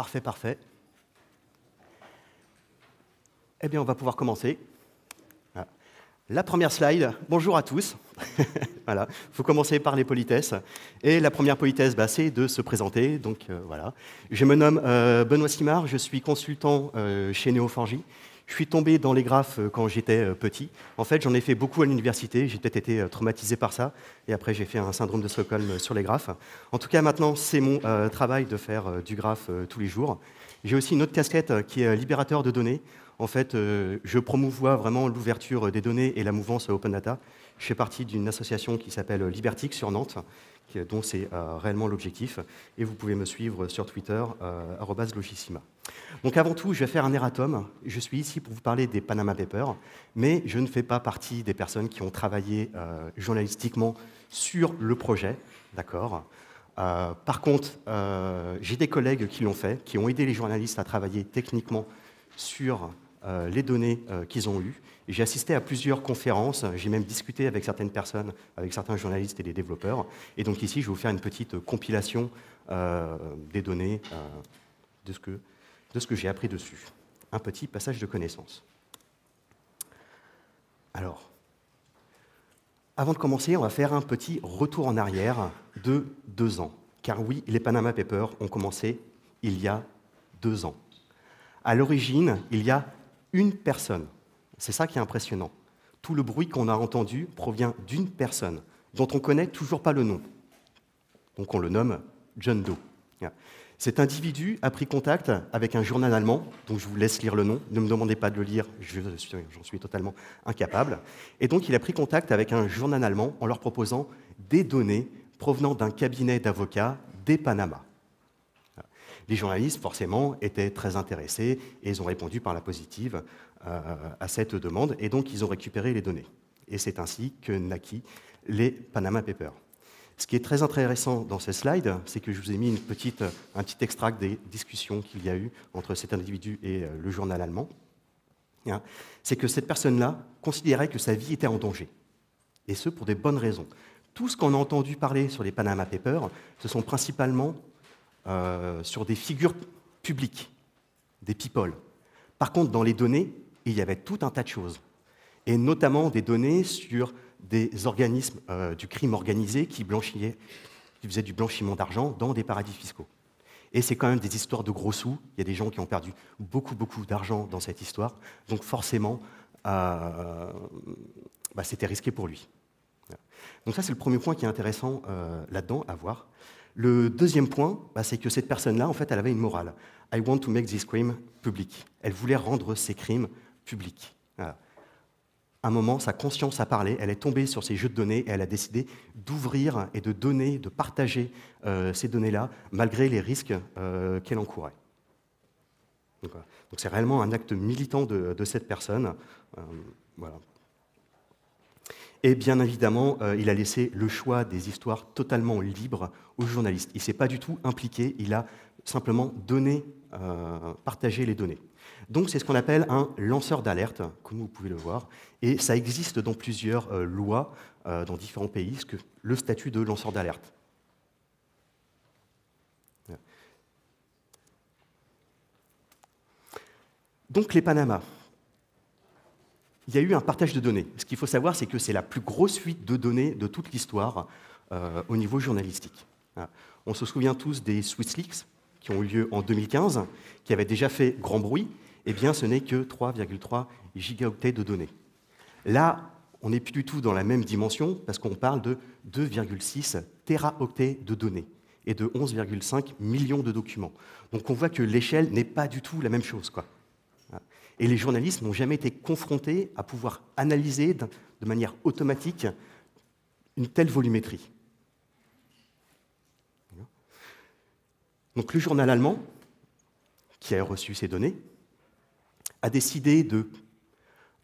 Parfait, parfait. Eh bien, on va pouvoir commencer. La première slide, bonjour à tous. voilà, il faut commencer par les politesses. Et la première politesse, bah, c'est de se présenter. Donc euh, voilà. Je me nomme euh, Benoît Simard, je suis consultant euh, chez Néoforgie je suis tombé dans les graphes euh, quand j'étais euh, petit. En fait, j'en ai fait beaucoup à l'université. J'ai peut-être été euh, traumatisé par ça. Et après, j'ai fait un syndrome de Stockholm sur les graphes. En tout cas, maintenant, c'est mon travail de faire du graphe tous les jours. J'ai aussi une autre casquette qui est libérateur de données. En fait, je promouvois vraiment l'ouverture des données et la mouvance open data. Je fais partie d'une association qui s'appelle Libertique sur Nantes, dont c'est euh, réellement l'objectif. Et vous pouvez me suivre sur Twitter, euh, @logisima. Donc avant tout, je vais faire un erratum. Je suis ici pour vous parler des Panama Papers, mais je ne fais pas partie des personnes qui ont travaillé euh, journalistiquement sur le projet, d'accord Par contre, j'ai des collègues qui l'ont fait, qui ont aidé les journalistes à travailler techniquement sur les données qu'ils ont eues. J'ai assisté à plusieurs conférences, j'ai même discuté avec certaines personnes, avec certains journalistes et des développeurs. Et donc ici, je vais vous faire une petite compilation euh, des données euh, de ce que, de ce que j'ai appris dessus. Un petit passage de connaissances. Alors, avant de commencer, on va faire un petit retour en arrière de deux ans. Car oui, les Panama Papers ont commencé il y a deux ans. À l'origine, il y a une personne c'est ça qui est impressionnant. Tout le bruit qu'on a entendu provient d'une personne dont on ne connaît toujours pas le nom. Donc on le nomme John Doe. Cet individu a pris contact avec un journal allemand, dont je vous laisse lire le nom, ne me demandez pas de le lire, j'en suis, suis totalement incapable. Et donc il a pris contact avec un journal allemand en leur proposant des données provenant d'un cabinet d'avocats des Panama. Les journalistes, forcément, étaient très intéressés et ils ont répondu par la positive euh, à cette demande, et donc ils ont récupéré les données. Et c'est ainsi que naquit les Panama Papers. Ce qui est très intéressant dans ces slides, c'est que je vous ai mis une petite, un petit extract des discussions qu'il y a eu entre cet individu et euh, le journal allemand. Hein. C'est que cette personne-là considérait que sa vie était en danger, et ce pour des bonnes raisons. Tout ce qu'on a entendu parler sur les Panama Papers, ce sont principalement euh, sur des figures publiques, des people. Par contre, dans les données, il y avait tout un tas de choses, et notamment des données sur des organismes euh, du crime organisé qui, blanchissaient qui faisaient du blanchiment d'argent dans des paradis fiscaux. Et c'est quand même des histoires de gros sous. Il y a des gens qui ont perdu beaucoup, beaucoup d'argent dans cette histoire. Donc forcément, euh, bah, c'était risqué pour lui. Donc ça, c'est le premier point qui est intéressant euh, là-dedans à voir. Le deuxième point, bah, c'est que cette personne-là, en fait, elle avait une morale. I want to make this crime public. Elle voulait rendre ces crimes Public. À un moment, sa conscience a parlé, elle est tombée sur ces jeux de données et elle a décidé d'ouvrir et de donner, de partager euh, ces données-là, malgré les risques euh, qu'elle encourait. Donc c'est réellement un acte militant de, cette personne. Euh, voilà. Et bien évidemment, il a laissé le choix des histoires totalement libre aux journalistes. Il ne s'est pas du tout impliqué, il a simplement donné, partagé les données. Donc c'est ce qu'on appelle un lanceur d'alerte, comme vous pouvez le voir, et ça existe dans plusieurs euh, lois euh, dans différents pays, que, le statut de lanceur d'alerte. Donc les Panama. Il y a eu un partage de données. Ce qu'il faut savoir, c'est que c'est la plus grosse fuite de données de toute l'histoire euh, au niveau journalistique. Ah. On se souvient tous des Swiss Leaks qui ont eu lieu en 2015, qui avaient déjà fait grand bruit eh bien, ce n'est que 3,3 gigaoctets de données. Là, on n'est plus du tout dans la même dimension parce qu'on parle de 2,6 téraoctets de données et de 11,5 millions de documents. Donc on voit que l'échelle n'est pas du tout la même chose. Quoi. Et les journalistes n'ont jamais été confrontés à pouvoir analyser de manière automatique une telle volumétrie. Donc le journal allemand, qui a reçu ces données, a décidé de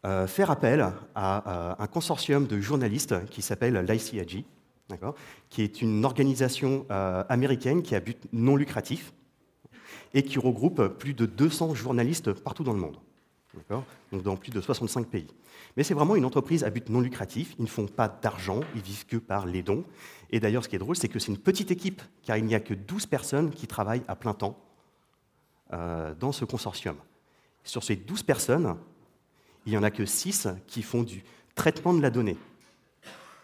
euh, faire appel à euh, un consortium de journalistes qui s'appelle l'ICIG, qui est une organisation euh, américaine qui a but non lucratif et qui regroupe plus de 200 journalistes partout dans le monde, donc dans plus de 65 pays. Mais c'est vraiment une entreprise à but non lucratif, ils ne font pas d'argent, ils vivent que par les dons. Et d'ailleurs, ce qui est drôle, c'est que c'est une petite équipe, car il n'y a que 12 personnes qui travaillent à plein temps dans ce consortium. Sur ces 12 personnes, il n'y en a que 6 qui font du traitement de la donnée,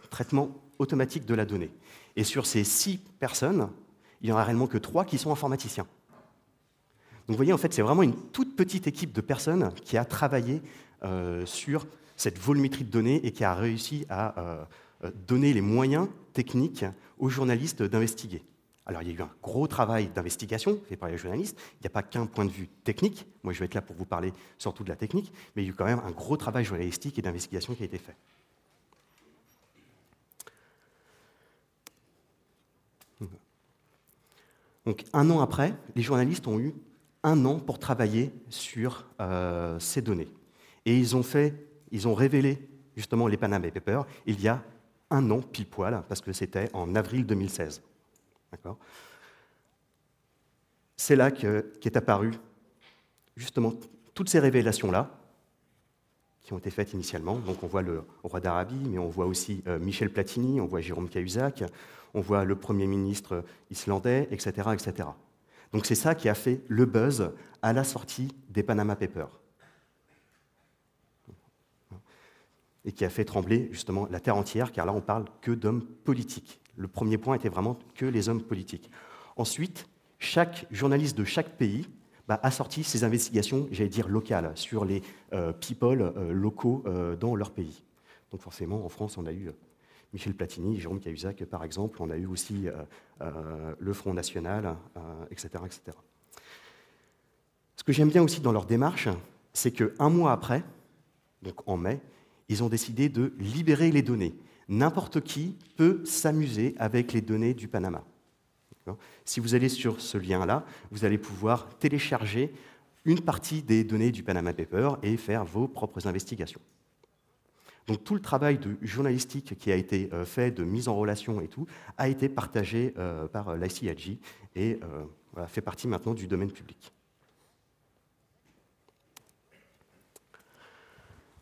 traitement automatique de la donnée. Et sur ces 6 personnes, il n'y en a réellement que 3 qui sont informaticiens. Donc vous voyez, en fait, c'est vraiment une toute petite équipe de personnes qui a travaillé euh, sur cette volumétrie de données et qui a réussi à euh, euh, donner les moyens techniques aux journalistes d'investiguer. Alors il y a eu un gros travail d'investigation fait par les journalistes. Il n'y a pas qu'un point de vue technique. Moi je vais être là pour vous parler surtout de la technique, mais il y a eu quand même un gros travail journalistique et d'investigation qui a été fait. Donc un an après, les journalistes ont eu un an pour travailler sur euh, ces données. Et ils ont fait, ils ont révélé justement les Panama Papers il y a un an pile poil, parce que c'était en avril 2016. C'est là qu'est est apparue justement toutes ces révélations-là qui ont été faites initialement. Donc on voit le roi d'Arabie, mais on voit aussi euh, Michel Platini, on voit Jérôme Cahuzac, on voit le Premier ministre islandais, etc. etc. Donc c'est ça qui a fait le buzz à la sortie des Panama Papers. Et qui a fait trembler justement la terre entière, car là on parle que d'hommes politiques. Le premier point était vraiment que les hommes politiques. Ensuite, chaque journaliste de chaque pays bah, a sorti ses investigations, j'allais dire locales, sur les euh, people euh, locaux euh, dans leur pays. Donc forcément, en France, on a eu Michel Platini, Jérôme Cahuzac, par exemple, on a eu aussi le Front National, etc., etc. Ce que j'aime bien aussi dans leur démarche, c'est qu'un mois après, donc en mai, ils ont décidé de libérer les données n'importe qui peut s'amuser avec les données du Panama. Si vous allez sur ce lien-là, vous allez pouvoir télécharger une partie des données du Panama Paper et faire vos propres investigations. Donc tout le travail de journalistique qui a été euh, fait, de mise en relation et tout, a été partagé euh, par euh, l'ICIG et fait partie maintenant du domaine public.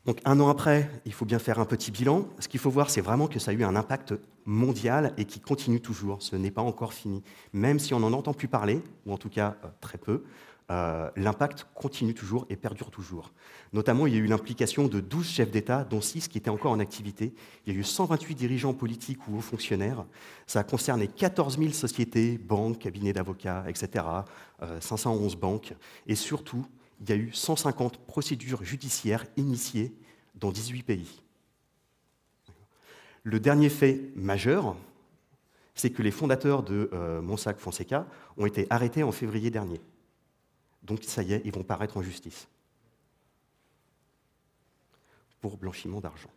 Donc un an après, il faut bien faire un petit bilan. Ce qu'il faut voir, c'est vraiment que ça a eu un impact mondial et qui continue toujours. Ce n'est pas encore fini. Même si on n'en entend plus parler, ou en tout cas euh, très peu, euh, l'impact continue toujours et perdure toujours. Notamment, il y a eu l'implication de 12 chefs d'État, dont 6 qui étaient encore en activité. Il y a eu 128 dirigeants politiques ou hauts fonctionnaires. Ça a concerné 14 000 sociétés, banques, cabinets d'avocats, etc., 511 euh, banques. Et surtout, il y a eu 150 procédures judiciaires initiées dans 18 pays. Le dernier fait majeur, c'est que les fondateurs de euh, Monsac Fonseca ont été arrêtés en février dernier. Donc ça y est, ils vont paraître en justice pour blanchiment d'argent.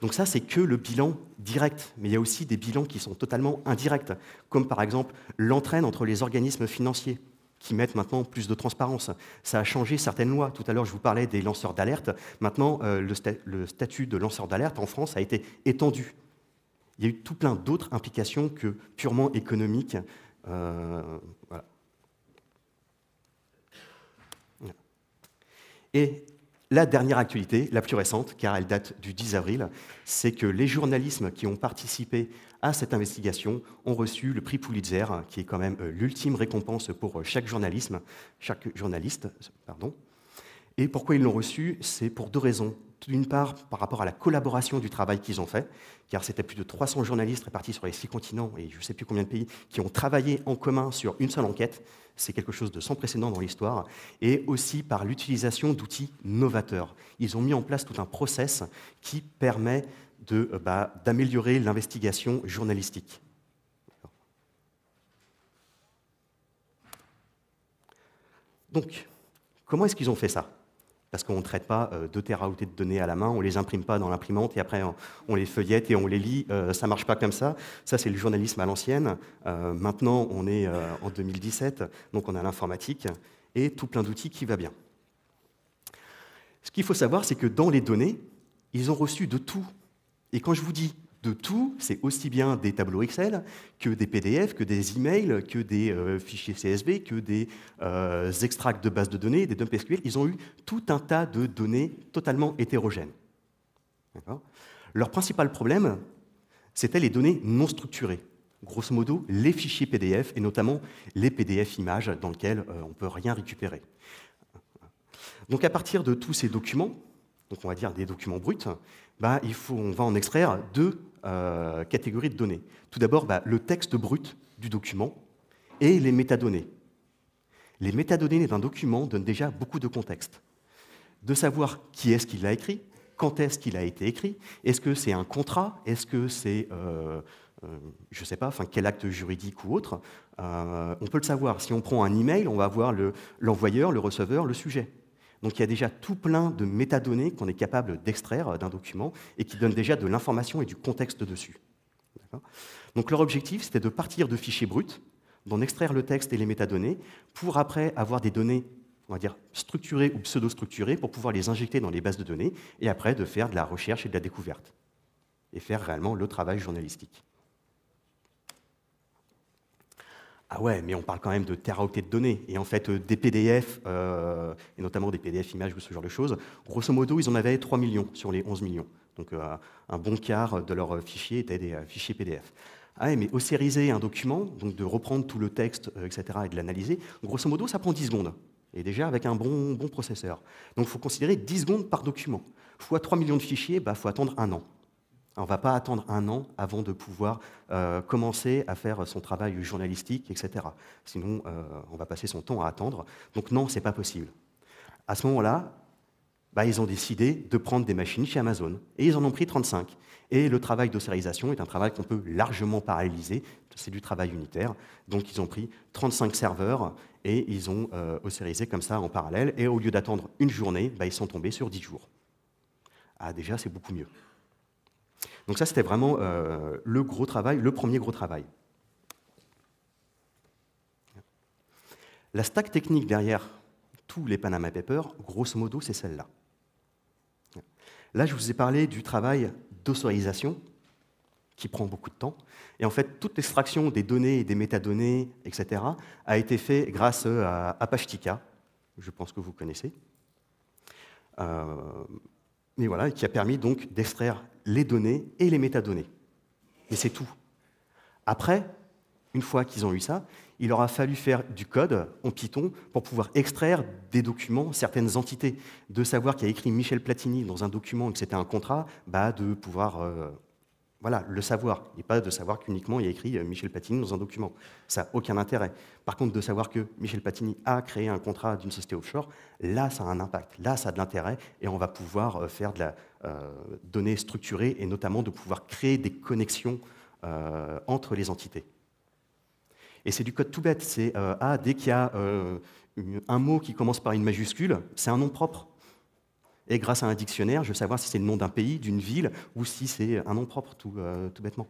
Donc ça, c'est que le bilan direct, mais il y a aussi des bilans qui sont totalement indirects, comme par exemple l'entraîne entre les organismes financiers qui mettent maintenant plus de transparence. Ça a changé certaines lois. Tout à l'heure, je vous parlais des lanceurs d'alerte. Maintenant, euh, le, statut de lanceur d'alerte en France a été étendu. Il y a eu tout plein d'autres implications que purement économiques. Euh, Et la dernière actualité, la plus récente, car elle date du 10 avril, c'est que les journalistes qui ont participé à cette investigation ont reçu le prix Pulitzer, qui est quand même euh, l'ultime récompense pour euh, chaque, journalisme, chaque journaliste. Pardon. Et pourquoi ils l'ont reçu C'est pour deux raisons. D'une part, par rapport à la collaboration du travail qu'ils ont fait, car c'était plus de 300 journalistes répartis sur les six continents et je ne sais plus combien de pays qui ont travaillé en commun sur une seule enquête. C'est quelque chose de sans précédent dans l'histoire. Et aussi par l'utilisation d'outils novateurs. Ils ont mis en place tout un process qui permet euh, bah, d'améliorer l'investigation journalistique. Donc, comment est-ce qu'ils ont fait ça Parce qu'on ne traite pas 2 euh, teraoctets de données à la main, on ne les imprime pas dans l'imprimante et après on les feuillette et on les lit. Euh, ça ne marche pas comme ça. Ça, c'est le journalisme à l'ancienne. maintenant, on est en 2017, donc on a l'informatique et tout plein d'outils qui va bien. Ce qu'il faut savoir, c'est que dans les données, ils ont reçu de tout et quand je vous dis de tout, c'est aussi bien des tableaux Excel que des PDF, que des emails, que des euh, fichiers CSV, que des euh, extracts de bases de données, des dumps SQL. Ils ont eu tout un tas de données totalement hétérogènes. Leur principal problème, c'était les données non structurées. Grosso modo, les fichiers PDF et notamment les PDF images dans lesquels euh, on ne peut rien récupérer. Donc à partir de tous ces documents, donc on va dire des documents bruts, bah, on va en extraire deux euh, catégories de données. Tout d'abord, bah, le texte brut du document et les métadonnées. Les métadonnées d'un document donnent déjà beaucoup de contexte. De savoir qui est-ce qui l'a écrit, quand est-ce qu'il a été écrit, est-ce que c'est un contrat, est-ce que c'est, euh, euh, je ne sais pas, quel acte juridique ou autre, on peut le savoir. Si on prend un email, on va voir l'envoyeur, le receveur, le sujet. Donc il y a déjà tout plein de métadonnées qu'on est capable d'extraire euh, d'un document et qui donnent déjà de l'information et du contexte dessus. Donc leur objectif, c'était de partir de fichiers bruts, d'en extraire le texte et les métadonnées, pour après avoir des données, on va dire, structurées ou pseudo-structurées, pour pouvoir les injecter dans les bases de données, et après de faire de la recherche et de la découverte, et faire réellement le travail journalistique. ah ouais, mais on parle quand même de teraoctets de données. Et en fait, euh, des PDF, euh, et notamment des PDF images ou ce genre de choses, grosso modo, ils en avaient 3 millions sur les 11 millions. Donc euh, un bon quart de leurs fichiers étaient des fichiers PDF. Ah ouais, mais osériser un document, donc de reprendre tout le texte, etc., et de l'analyser, grosso modo, ça prend 10 secondes. Et déjà avec un bon, bon processeur. Donc il faut considérer 10 secondes par document. Fois 3 millions de fichiers, il bah, faut attendre un an. On ne va pas attendre un an avant de pouvoir euh, commencer à faire son travail journalistique, etc. Sinon, euh, on va passer son temps à attendre. Donc non, ce n'est pas possible. À ce moment-là, bah, ils ont décidé de prendre des machines chez Amazon. Et ils en ont pris 35. Et le travail d'ossérisation est un travail qu'on peut largement paralléliser. C'est du travail unitaire. Donc ils ont pris 35 serveurs et ils ont euh, comme ça en parallèle. Et au lieu d'attendre une journée, bah, ils sont tombés sur 10 jours. Ah déjà, c'est beaucoup mieux. Donc ça, c'était vraiment euh, le gros travail, le premier gros travail. La stack technique derrière tous les Panama Papers, grosso modo, c'est celle-là. Là, je vous ai parlé du travail d'autorisation, qui prend beaucoup de temps. Et en fait, toute l'extraction des données et des métadonnées, etc., a été faite grâce euh, à Apache Tika, je pense que vous connaissez. Euh, mais voilà, qui a permis donc d'extraire les données et les métadonnées. Mais c'est tout. Après, une fois qu'ils ont eu ça, il aura fallu faire du code en Python pour pouvoir extraire des documents, certaines entités. De savoir qu'il a écrit Michel Platini dans un document et que c'était un contrat, bah, de pouvoir euh, voilà, le savoir, et pas de savoir qu'uniquement il y a écrit euh, Michel Patini dans un document. Ça n'a aucun intérêt. Par contre, de savoir que Michel patini a créé un contrat d'une société offshore, là, ça a un impact, là, ça a de l'intérêt, et on va pouvoir euh, faire de la euh, donnée structurée, et notamment de pouvoir créer des connexions entre les entités. Et c'est du code tout bête, c'est dès qu'il y a un mot qui commence par une majuscule, c'est un nom propre. Et grâce à un dictionnaire, je vais savoir si c'est le nom d'un pays, d'une ville, ou si c'est un nom propre, tout, euh, tout bêtement.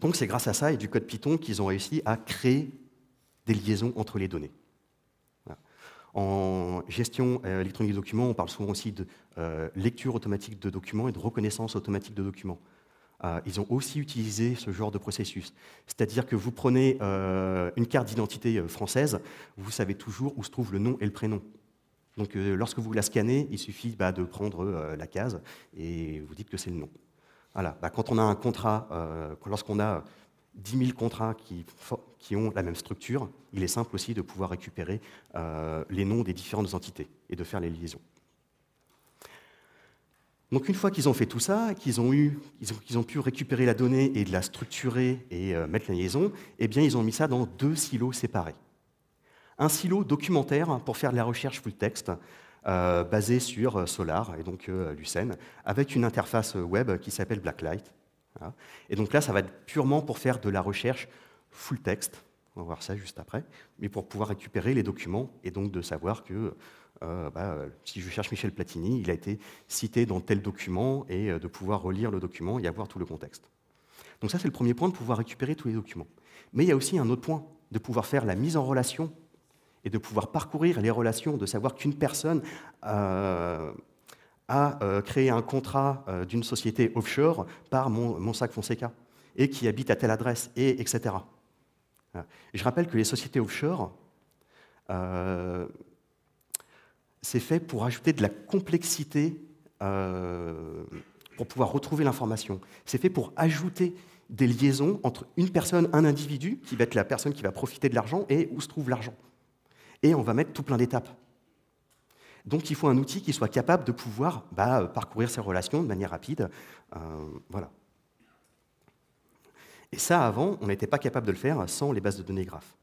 Donc c'est grâce à ça et du code Python qu'ils ont réussi à créer des liaisons entre les données. En gestion euh, électronique de documents, on parle souvent aussi de euh, lecture automatique de documents et de reconnaissance automatique de documents. Euh, ils ont aussi utilisé ce genre de processus. C'est-à-dire que vous prenez euh, une carte d'identité euh, française, vous savez toujours où se trouve le nom et le prénom. Donc lorsque vous la scannez, il suffit bah, de prendre la case et vous dites que c'est le nom. Voilà. Bah, quand on a un contrat, lorsqu'on a 10 000 contrats qui, ont la même structure, il est simple aussi de pouvoir récupérer les noms des différentes entités et de faire les liaisons. Donc une fois qu'ils ont fait tout ça, qu'ils ont, ont, pu récupérer la donnée et de la structurer et euh, mettre la liaison, eh bien ils ont mis ça dans deux silos séparés. Un silo documentaire pour faire de la recherche full texte, euh, basé sur euh, Solar et donc Lucene, avec une interface web qui s'appelle Blacklight. Hein. Et donc là, ça va être purement pour faire de la recherche full texte, on va voir ça juste après, mais pour pouvoir récupérer les documents et donc de savoir que euh, bah, si je cherche Michel Platini, il a été cité dans tel document, et euh, de pouvoir relire le document et avoir tout le contexte. Donc ça, c'est le premier point, de pouvoir récupérer tous les documents. Mais il y a aussi un autre point, de pouvoir faire la mise en relation et de pouvoir parcourir les relations, de savoir qu'une personne euh, a créé un contrat d'une société offshore par mon, sac Fonseca et qui habite à telle adresse, et etc. je rappelle que les sociétés offshore, c'est fait pour ajouter de la complexité, euh, pour pouvoir retrouver l'information. C'est fait pour ajouter des liaisons entre une personne, un individu, qui va être la personne qui va profiter de l'argent, et où se trouve l'argent. Et on va mettre tout plein d'étapes. Donc il faut un outil qui soit capable de pouvoir bah, parcourir ces relations de manière rapide. Euh, voilà. Et ça, avant, on n'était pas capable de le faire sans les bases de données graphes.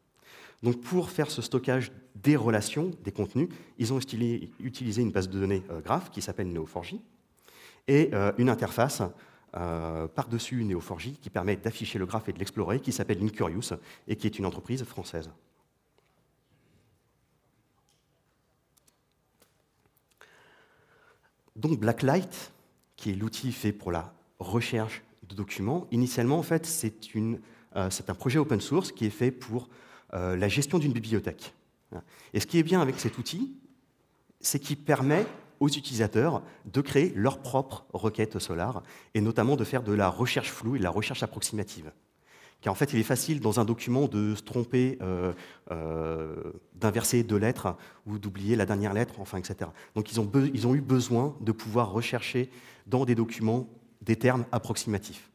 Donc pour faire ce stockage des relations, des contenus, ils ont utilisé une base de données euh, graph qui s'appelle Neo4j et euh, une interface euh, par-dessus Neo4j qui permet d'afficher le graphe et de l'explorer qui s'appelle Incurious et qui est une entreprise française. Donc Blacklight, qui est l'outil fait pour la recherche de documents, initialement en fait c'est un projet open source qui est fait pour euh, la gestion d'une bibliothèque. Et ce qui est bien avec cet outil, c'est qu'il permet aux utilisateurs de créer leur propre requête Solar, et notamment de faire de la recherche floue et de la recherche approximative. Car en fait, il est facile dans un document de se tromper, euh, euh, d'inverser deux lettres ou d'oublier la dernière lettre, enfin, etc. Donc ils ont eu besoin de pouvoir rechercher dans des documents des termes approximatifs.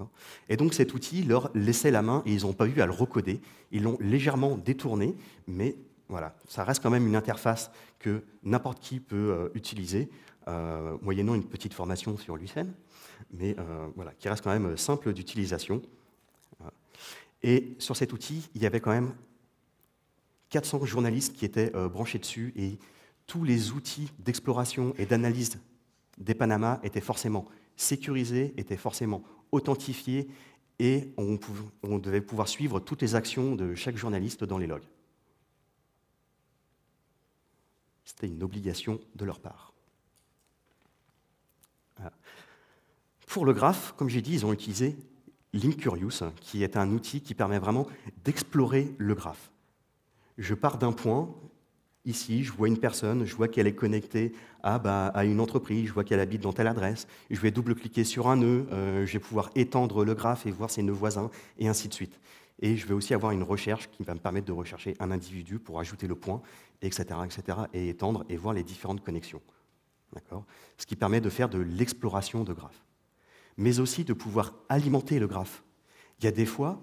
Hein. Et donc cet outil leur laissait la main et ils n'ont pas eu à le recoder. Ils l'ont légèrement détourné, mais voilà, ça reste quand même une interface que n'importe qui peut euh, utiliser, euh, moyennant une petite formation sur Lucene, mais euh, voilà, qui reste quand même simple d'utilisation. Et sur cet outil, il y avait quand même 400 journalistes qui étaient branchés dessus et tous les outils d'exploration et d'analyse des Panama étaient forcément sécurisés, étaient forcément authentifié et on, devait pouvoir suivre toutes les actions de chaque journaliste dans les logs. C'était une obligation de leur part. Pour le graphe, comme j'ai dit, ils ont utilisé Linkurious, qui est un outil qui permet vraiment d'explorer le graphe. Je pars d'un point, ici, je vois une personne, je vois qu'elle est connectée bah, à, une entreprise, je vois qu'elle habite dans telle adresse, je vais double-cliquer sur un nœud, euh, je vais pouvoir étendre le graphe et voir ses nœuds voisins, et ainsi de suite. Et je vais aussi avoir une recherche qui va me permettre de rechercher un individu pour ajouter le point, etc., etc., et étendre et voir les différentes connexions. Ce qui permet de faire de l'exploration de graphe. Mais aussi de pouvoir alimenter le graphe. Il y a des fois,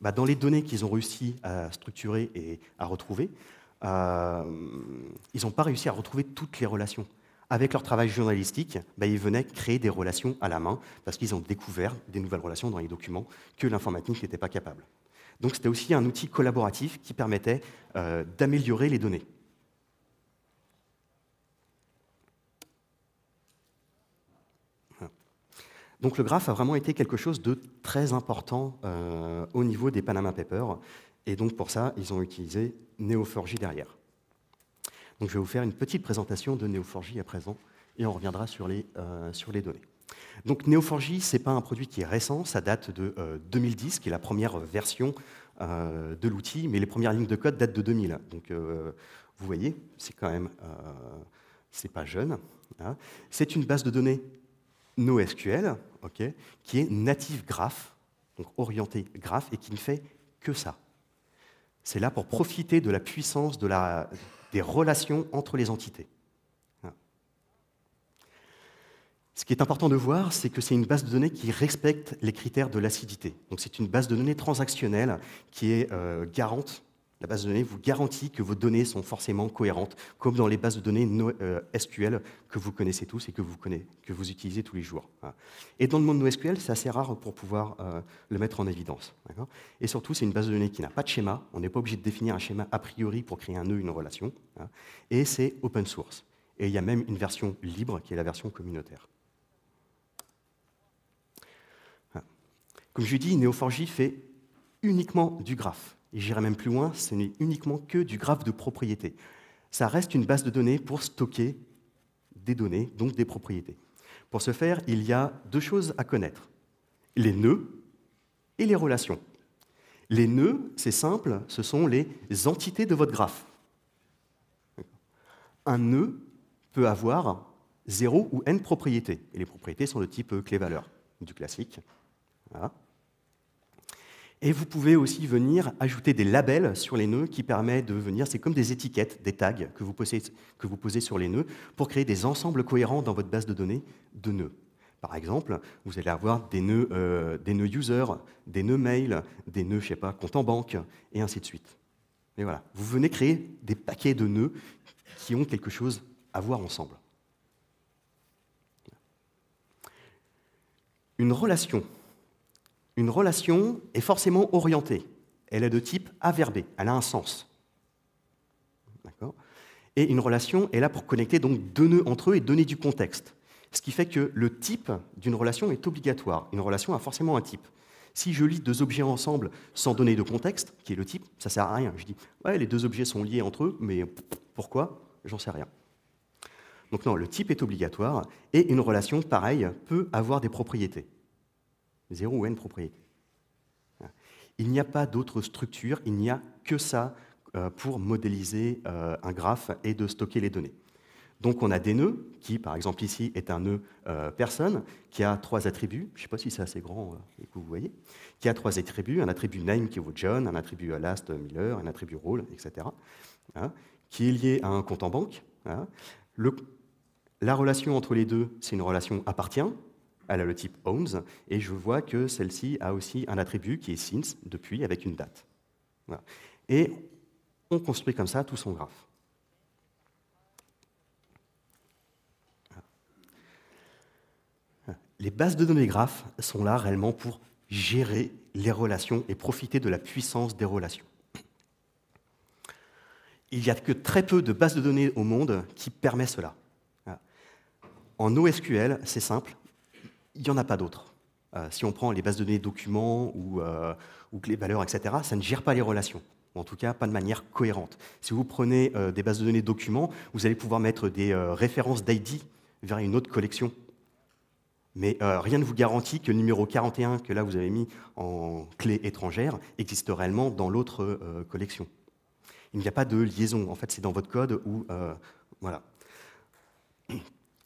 bah, dans les données qu'ils ont réussi à structurer et à retrouver, euh, ils n'ont pas réussi à retrouver toutes les relations. Avec leur travail journalistique, bah, ils venaient créer des relations à la main parce qu'ils ont découvert des nouvelles relations dans les documents que l'informatique n'était pas capable. Donc c'était aussi un outil collaboratif qui permettait euh, d'améliorer les données. Donc le graphe a vraiment été quelque chose de très important euh, au niveau des Panama Papers. Et donc pour ça, ils ont utilisé Neo4j derrière. je vais vous faire une petite présentation de Neo4j à présent, et on reviendra sur les, euh, données. Donc Neo4j, ce n'est pas un produit qui est récent, ça date de 2010, euh, qui est la première version euh, de l'outil, mais les premières lignes de code datent de 2000. Donc vous voyez, c'est quand même... c'est pas jeune. Hein. C'est une base de données NoSQL, qui est native graph, donc orientée graph, et qui ne fait que ça. C'est là pour profiter de la puissance des relations entre les entités. Ce qui est important de voir, c'est que c'est une base de données qui respecte les critères de l'acidité. Donc c'est une base de données transactionnelle qui est euh, garante la base de données vous garantit que vos données sont forcément cohérentes, comme dans les bases de données euh, SQL que vous connaissez tous et que vous, utilisez tous les jours. Hein. Et dans le monde NoSQL, c'est assez rare pour pouvoir euh, le mettre en évidence. Et surtout, c'est une base de données qui n'a pas de schéma. On n'est pas obligé de définir un schéma a priori pour créer un nœud, une relation. Hein. Et c'est open source. Et il y a même une version libre qui est la version communautaire. Hein. Comme je dis, Neo4j fait uniquement du graphe. Et j'irai même plus loin, ce n'est uniquement que du graphe de propriété. Ça reste une base de données pour stocker des données, donc des propriétés. Pour ce faire, il y a deux choses à connaître, les nœuds et les relations. Les nœuds, c'est simple, ce sont les entités de votre graphe. Un nœud peut avoir 0 ou n propriétés, et les propriétés sont de type clé-valeur, du classique. Voilà. Et vous pouvez aussi venir ajouter des labels sur les nœuds qui permettent de venir, c'est comme des étiquettes, des tags que vous, posez, sur les nœuds pour créer des ensembles cohérents dans votre base de données de nœuds. Par exemple, vous allez avoir des nœuds, euh, des nœuds user, des nœuds mail, des nœuds, je sais pas, compte en banque, et ainsi de suite. Mais voilà, vous venez créer des paquets de nœuds qui ont quelque chose à voir ensemble. Une relation une relation est forcément orientée. Elle est de type averbé, elle a un sens. et une relation est là pour connecter donc deux nœuds entre eux et donner du contexte. Ce qui fait que le type d'une relation est obligatoire. Une relation a forcément un type. Si je lis deux objets ensemble sans donner de contexte, qui est le type, ça sert à rien. Je dis, ouais, les deux objets sont liés entre eux, mais pourquoi J'en sais rien. Donc non, le type est obligatoire et une relation, pareil, peut avoir des propriétés. 0 ou n propriétés. Il n'y a pas d'autre structure, il n'y a que ça euh, pour modéliser euh, un graphe et de stocker les données. Donc on a des nœuds, qui par exemple ici est un nœud euh, personne, qui a trois attributs, je ne sais pas si c'est assez grand vous voyez, qui a trois attributs, un attribut name qui vaut John, un attribut last Miller, un attribut role, etc., hein, qui est lié à un compte en banque. Hein. la relation entre les deux, c'est une relation appartient, elle a le type owns, et je vois que celle-ci a aussi un attribut qui est since, depuis, avec une date. Et on construit comme ça tout son graphe. Les bases de données graphes sont là réellement pour gérer les relations et profiter de la puissance des relations. Il n'y a que très peu de bases de données au monde qui permettent cela. En OSQL, c'est simple, il n'y en a pas d'autres. Euh, si on prend les bases de données documents ou, euh, valeurs, etc., ça ne gère pas les relations. en tout cas, pas de manière cohérente. Si vous prenez euh, des bases de données documents, vous allez pouvoir mettre des euh, références d'ID vers une autre collection. Mais rien ne vous garantit que le numéro 41 que là vous avez mis en clé étrangère existe réellement dans l'autre collection. Il n'y a pas de liaison. En fait, c'est dans votre code ou. voilà.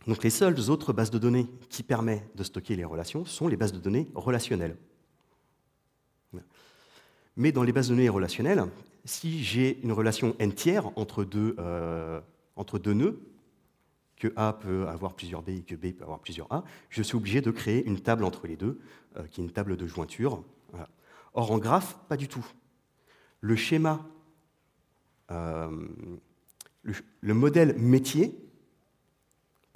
Donc les seules autres bases de données qui permettent de stocker les relations sont les bases de données relationnelles. Mais dans les bases de données relationnelles, si j'ai une relation n tiers entre deux, euh, entre deux nœuds, que A peut avoir plusieurs B et que B peut avoir plusieurs A, je suis obligé de créer une table entre les deux, euh, qui est une table de jointure. Or, en graphe, pas du tout. Le schéma, euh, le modèle métier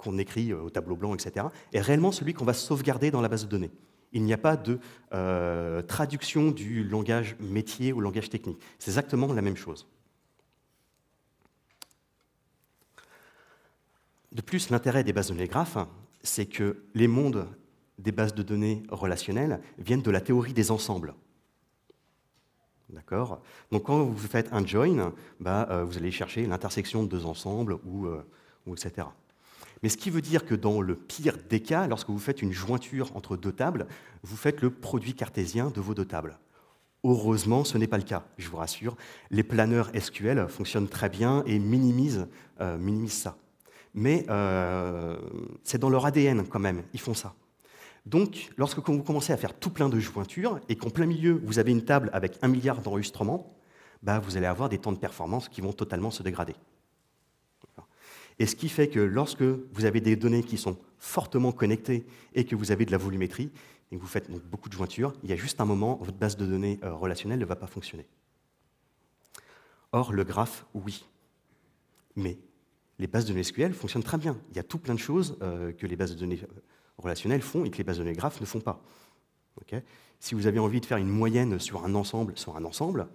qu'on écrit euh, au tableau blanc, etc., est réellement celui qu'on va sauvegarder dans la base de données. Il n'y a pas de euh, traduction du langage métier au langage technique. C'est exactement la même chose. De plus, l'intérêt des bases de données graphes, c'est que les mondes des bases de données relationnelles viennent de la théorie des ensembles. D'accord Donc quand vous faites un join, bah, euh, vous allez chercher l'intersection de deux ensembles ou etc. Mais ce qui veut dire que dans le pire des cas, lorsque vous faites une jointure entre deux tables, vous faites le produit cartésien de vos deux tables. Heureusement, ce n'est pas le cas, je vous rassure. Les planeurs SQL fonctionnent très bien et minimisent, euh, ça. Mais euh, c'est dans leur ADN quand même, ils font ça. Donc, lorsque vous commencez à faire tout plein de jointures et qu'en plein milieu, vous avez une table avec un milliard d'enregistrements, bah, vous allez avoir des temps de performance qui vont totalement se dégrader. Et ce qui fait que lorsque vous avez des données qui sont fortement connectées et que vous avez de la volumétrie, et que vous faites beaucoup de jointures, il y a juste un moment, votre base de données euh, relationnelle ne va pas fonctionner. Or, le graphe, oui. Mais les bases de données SQL fonctionnent très bien. Il y a tout plein de choses euh, que les bases de données euh, relationnelles font et que les bases de données graphes ne font pas. Ok si vous avez envie de faire une moyenne sur un ensemble, sur un ensemble,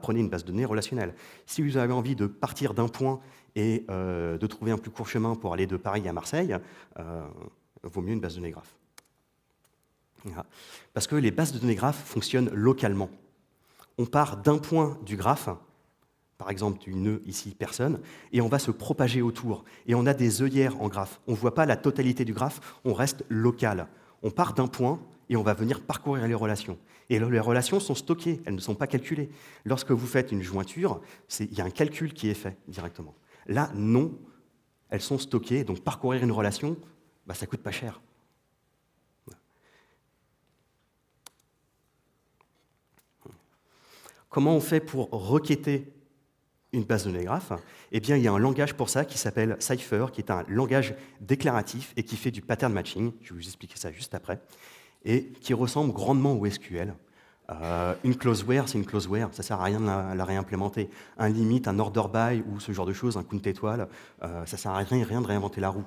prenez une base de données relationnelle. Si vous avez envie de partir d'un point et euh, de trouver un plus court chemin pour aller de Paris à Marseille, euh, vaut mieux une base de données graphes, Parce que les bases de données graphes fonctionnent localement. On part d'un point du graphe, par exemple du nœud ici, personne, et on va se propager autour. Et on a des œillères en graphe. On ne voit pas la totalité du graphe, on reste local. On part d'un point et on va venir parcourir les relations. Et les relations sont stockées, elles ne sont pas calculées. Lorsque vous faites une jointure, il y a un calcul qui est fait directement. Là, non, elles sont stockées, donc parcourir une relation, ça bah, ça coûte pas cher. Comment on fait pour requêter une base de données graphes Eh bien, il y a un langage pour ça qui s'appelle Cypher, qui est un langage déclaratif et qui fait du pattern matching. Je vais vous expliquer ça juste après. Et qui ressemble grandement au SQL. Euh, une closeware, c'est une closeware, ça sert à rien de la, réimplémenter. Un limit, un order by ou ce genre de choses, un count étoile, ça euh, ça sert à rien, de réinventer la roue.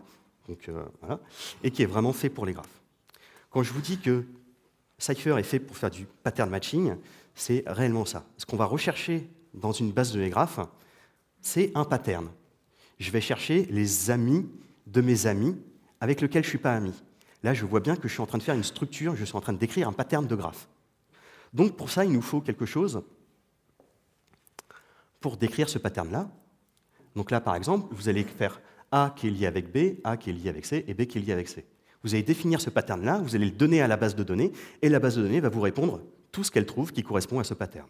Euh, Et qui est vraiment fait pour les graphes. Quand je vous dis que Cypher est fait pour faire du pattern matching, c'est réellement ça. Ce qu'on va rechercher dans une base de mes graphes, c'est un pattern. Je vais chercher les amis de mes amis avec lesquels je ne suis pas ami. Là, je vois bien que je suis en train de faire une structure, je suis en train de décrire un pattern de graphes. Donc pour ça, il nous faut quelque chose pour décrire ce pattern-là. Donc là, par exemple, vous allez faire A qui est lié avec B, A qui est lié avec C et B qui est lié avec C. Vous allez définir ce pattern-là, vous allez le donner à la base de données, et la base de données va vous répondre tout ce qu'elle trouve qui correspond à ce pattern.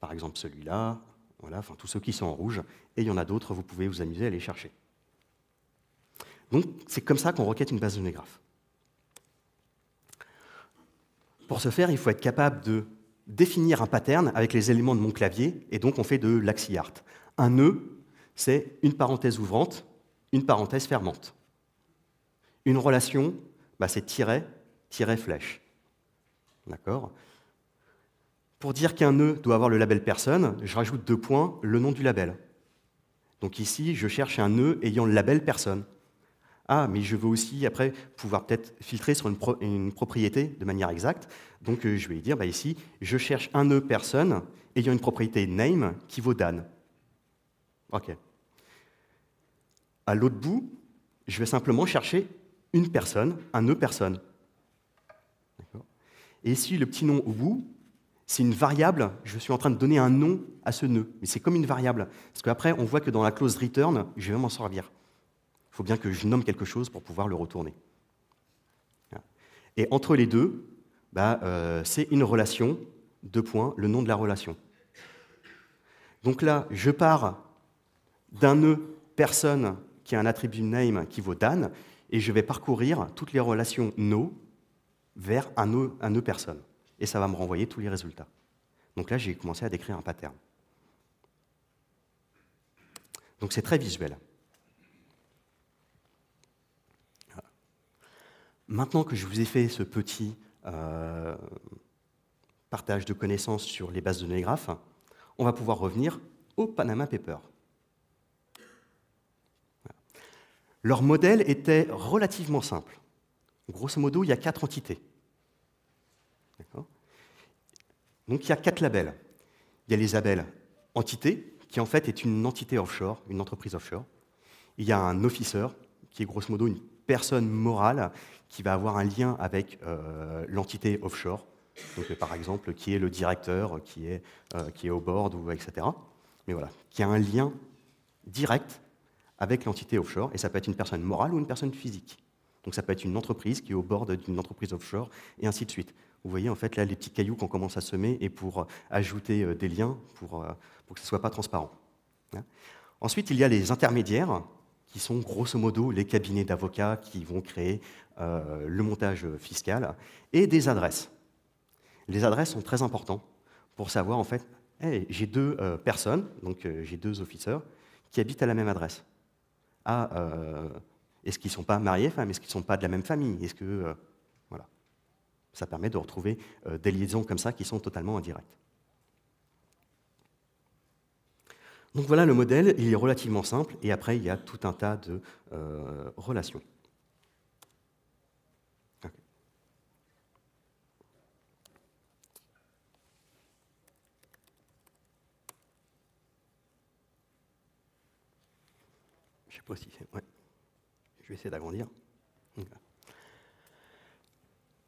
Par exemple, celui-là, voilà, enfin tous ceux qui sont en rouge, et il y en a d'autres, vous pouvez vous amuser à les chercher. Donc c'est comme ça qu'on requête une base de données graphes. Pour ce faire, il faut être capable de définir un pattern avec les éléments de mon clavier, et donc on fait de l'axi art. Un nœud, c'est une parenthèse ouvrante, une parenthèse fermante. Une relation, bah, c'est tiret, tiret flèche. D'accord Pour dire qu'un nœud doit avoir le label personne, je rajoute deux points, le nom du label. Donc ici, je cherche un nœud ayant le label personne. Ah, mais je veux aussi après pouvoir peut-être filtrer sur une, propriété de manière exacte. Donc euh, je vais dire bah, ici, je cherche un nœud personne ayant une propriété name qui vaut Dan. OK. À l'autre bout, je vais simplement chercher une personne, un nœud personne. Et ici, le petit nom au bout, c'est une variable, je suis en train de donner un nom à ce nœud, mais c'est comme une variable, parce qu'après, on voit que dans la clause return, je vais m'en servir. Il faut bien que je nomme quelque chose pour pouvoir le retourner. Et entre les deux, bah, euh, c'est une relation, deux points, le nom de la relation. Donc là, je pars d'un nœud personne qui a un attribut name qui vaut Dan, et je vais parcourir toutes les relations no vers un nœud, un nœud personne. Et ça va me renvoyer tous les résultats. Donc là, j'ai commencé à décrire un pattern. Donc c'est très visuel. Maintenant que je vous ai fait ce petit euh, partage de connaissances sur les bases de données graphes, on va pouvoir revenir au Panama Papers. Leur modèle était relativement simple. Grosso modo, il y a quatre entités. Donc il y a quatre labels. Il y a les labels entité, qui en fait est une entité offshore, une entreprise offshore. Il y a un officer, qui est grosso modo une personne morale qui va avoir un lien avec euh, l'entité offshore, donc, euh, par exemple qui est le directeur, qui est, euh, qui est au board, ou, etc. Mais voilà, qui a un lien direct avec l'entité offshore, et ça peut être une personne morale ou une personne physique. Donc ça peut être une entreprise qui est au board d'une entreprise offshore, et ainsi de suite. Vous voyez, en fait, là, les petits cailloux qu'on commence à semer, et pour ajouter des liens, pour, pour que ce ne soit pas transparent. Hein. Ensuite, il y a les intermédiaires, qui sont grosso modo les cabinets d'avocats qui vont créer euh, le montage fiscal, et des adresses. Les adresses sont très importantes pour savoir, en fait, j'ai deux euh, personnes, donc euh, j'ai deux officiers, qui habitent à la même adresse. Ah, est-ce qu'ils ne sont pas mariés, femmes Est-ce qu'ils ne sont pas de la même famille Est-ce que... voilà. Ça permet de retrouver des liaisons comme ça qui sont totalement indirectes. Donc voilà le modèle, il est relativement simple, et après il y a tout un tas de euh, relations. Je Je sais pas si c'est... Je vais essayer d'agrandir.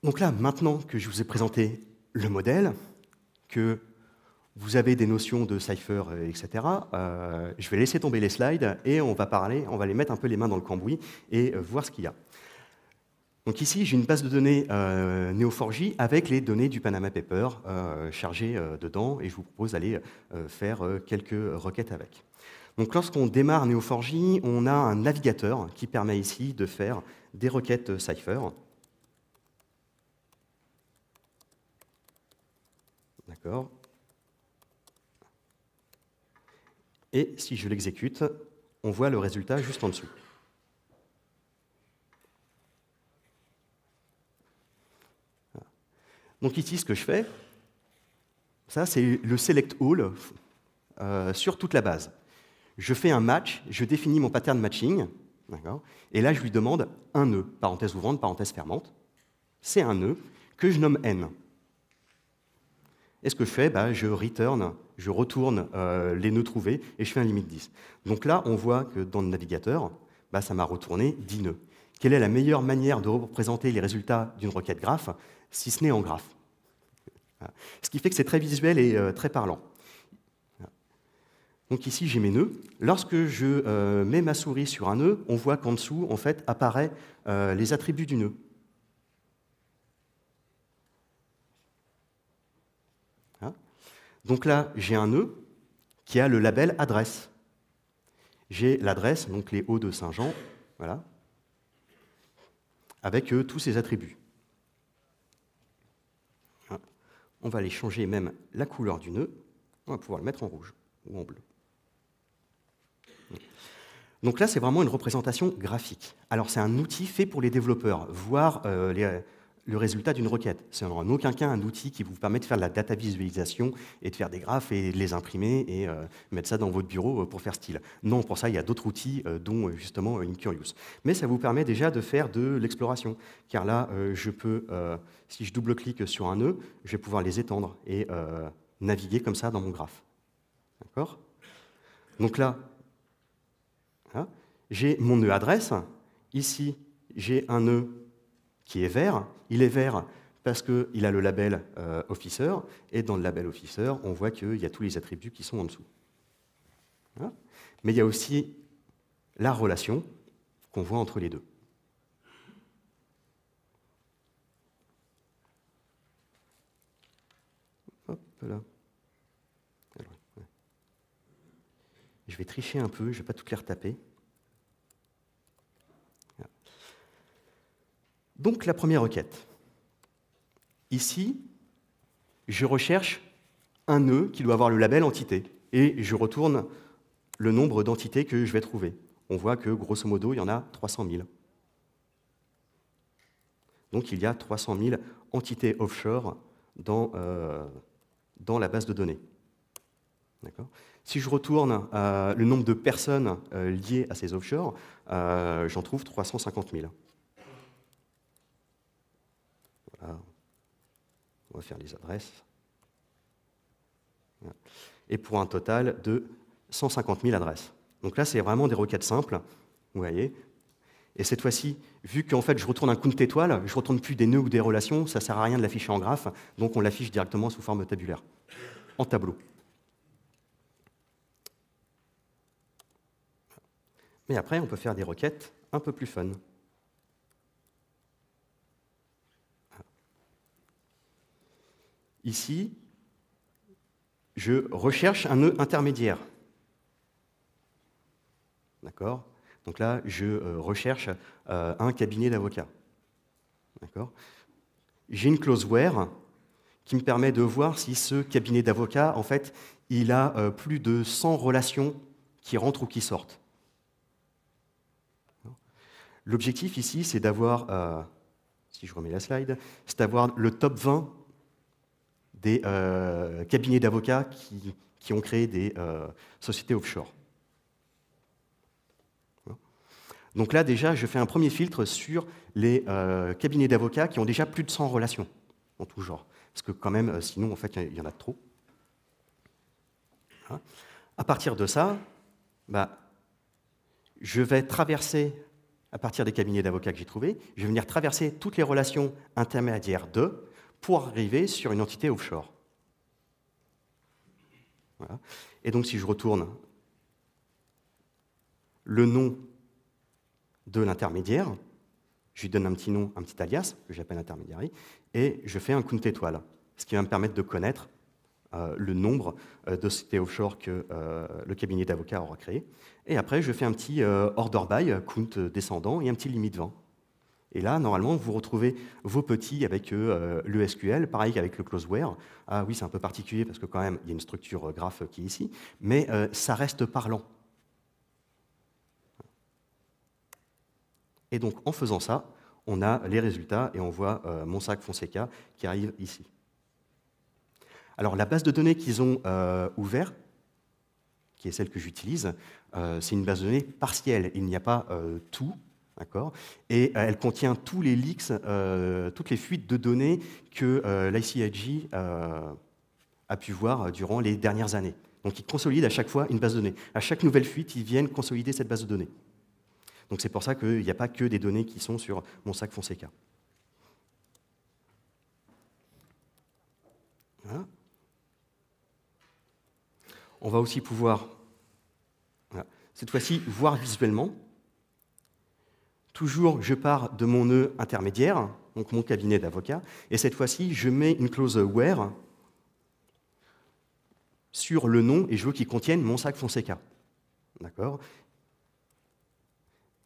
Donc là, maintenant que je vous ai présenté le modèle, que vous avez des notions de cipher, euh, etc. Euh, je vais laisser tomber les slides et on va parler, on va les mettre un peu les mains dans le cambouis et euh, voir ce qu'il y a. Donc ici, j'ai une base de données Neo4j avec les données du Panama Paper chargées dedans et je vous propose d'aller faire quelques requêtes avec. Donc lorsqu'on démarre Neo4j, on a un navigateur qui permet ici de faire des requêtes cipher. D'accord Et si je l'exécute, on voit le résultat juste en dessous. Donc ici, ce que je fais, ça c'est le select all euh, sur toute la base. Je fais un match, je définis mon pattern matching, et là je lui demande un nœud, parenthèse ouvrante, parenthèse fermante. C'est un nœud que je nomme n. Et ce que je fais, bah, je return, je retourne euh, les nœuds trouvés et je fais un limit 10. Donc là, on voit que dans le navigateur, bah, ça m'a retourné 10 nœuds. Quelle est la meilleure manière de représenter les résultats d'une requête graphe, si ce n'est en graphe Ce qui fait que c'est très visuel et euh, très parlant. Donc ici, j'ai mes nœuds. Lorsque je euh, mets ma souris sur un nœud, on voit qu'en dessous, en fait, apparaît les attributs du nœud. Donc là, j'ai un nœud qui a le label adresse. J'ai l'adresse, donc les hauts de Saint-Jean, voilà, avec euh, tous ses attributs. Hein. On va aller changer même la couleur du nœud. On va pouvoir le mettre en rouge ou en bleu. Donc là, c'est vraiment une représentation graphique. Alors c'est un outil fait pour les développeurs, voire euh, les, le résultat d'une requête. C'est en aucun cas un outil qui vous permet de faire de la data visualisation et de faire des graphes et de les imprimer et euh, mettre ça dans votre bureau euh, pour faire style. Non, pour ça, il y a d'autres outils, euh, dont justement Curious. Mais ça vous permet déjà de faire de l'exploration, car là, je peux, si je double-clique sur un nœud, je vais pouvoir les étendre et naviguer comme ça dans mon graphe. D'accord Donc là, là hein, j'ai mon nœud adresse. Ici, j'ai un nœud qui est vert, il est vert parce qu'il a le label euh, Officer, et dans le label Officer, on voit qu'il y a tous les attributs qui sont en dessous. Hein Mais il y a aussi la relation qu'on voit entre les deux. Je vais tricher un peu, je ne vais pas toutes les retaper. Donc la première requête. Ici, je recherche un nœud qui doit avoir le label entité et je retourne le nombre d'entités que je vais trouver. On voit que grosso modo, il y en a 300 000. Donc il y a 300 000 entités offshore dans, euh, dans la base de données. Si je retourne euh, le nombre de personnes euh, liées à ces offshore, j'en trouve 350 000. Ah. on va faire les adresses. Et pour un total de 150 000 adresses. Donc là, c'est vraiment des requêtes simples, vous voyez. Et cette fois-ci, vu qu'en fait, je retourne un compte étoile, je ne retourne plus des nœuds ou des relations, ça ne sert à rien de l'afficher en graphe, donc on l'affiche directement sous forme tabulaire, en tableau. Mais après, on peut faire des requêtes un peu plus fun. Ici, je recherche un nœud intermédiaire. D'accord Donc là, je euh, recherche euh, un cabinet d'avocats. D'accord J'ai une clause where qui me permet de voir si ce cabinet d'avocats, en fait, il a euh, plus de 100 relations qui rentrent ou qui sortent. L'objectif ici, c'est d'avoir, si je remets la slide, c'est d'avoir le top 20 des euh, cabinets d'avocats qui, ont créé des euh, sociétés offshore. Donc là, déjà, je fais un premier filtre sur les euh, cabinets d'avocats qui ont déjà plus de 100 relations, en tout genre. Parce que quand même, sinon, en fait, il y, en a trop. Hein. À partir de ça, bah, je vais traverser, à partir des cabinets d'avocats que j'ai trouvés, je vais venir traverser toutes les relations intermédiaires de, pour arriver sur une entité offshore. Et donc si je retourne le nom de l'intermédiaire, je lui donne un petit nom, un petit alias, que j'appelle intermédiaire, et je fais un count étoile, ce qui va me permettre de connaître euh, le nombre euh, de sociétés offshore que euh, le cabinet d'avocats aura créé. Et après, je fais un petit order by, count descendant, et un petit limite 20. Et là, normalement, vous retrouvez vos petits avec euh, euh, le SQL, pareil qu'avec le Closeware. Ah oui, c'est un peu particulier parce que quand même, il y a une structure euh, graphe qui est ici, mais ça reste parlant. Et donc, en faisant ça, on a les résultats et on voit Mon sac Fonseca qui arrive ici. Alors, la base de données qu'ils ont ouverte, qui est celle que j'utilise, c'est une base de données partielle. Il n'y a pas tout, et euh, elle contient tous les leaks, euh, toutes les fuites de données que euh, l'ICIG a pu voir durant les dernières années. Donc ils consolident à chaque fois une base de données. À chaque nouvelle fuite, ils viennent consolider cette base de données. Donc c'est pour ça qu'il n'y a pas que des données qui sont sur mon sac Fonseca. On va aussi pouvoir, cette fois-ci, voir visuellement. Toujours, je pars de mon nœud intermédiaire, donc mon cabinet d'avocat, et cette fois-ci, je mets une clause where sur le nom et je veux qu'il contienne mon sac Fonseca. D'accord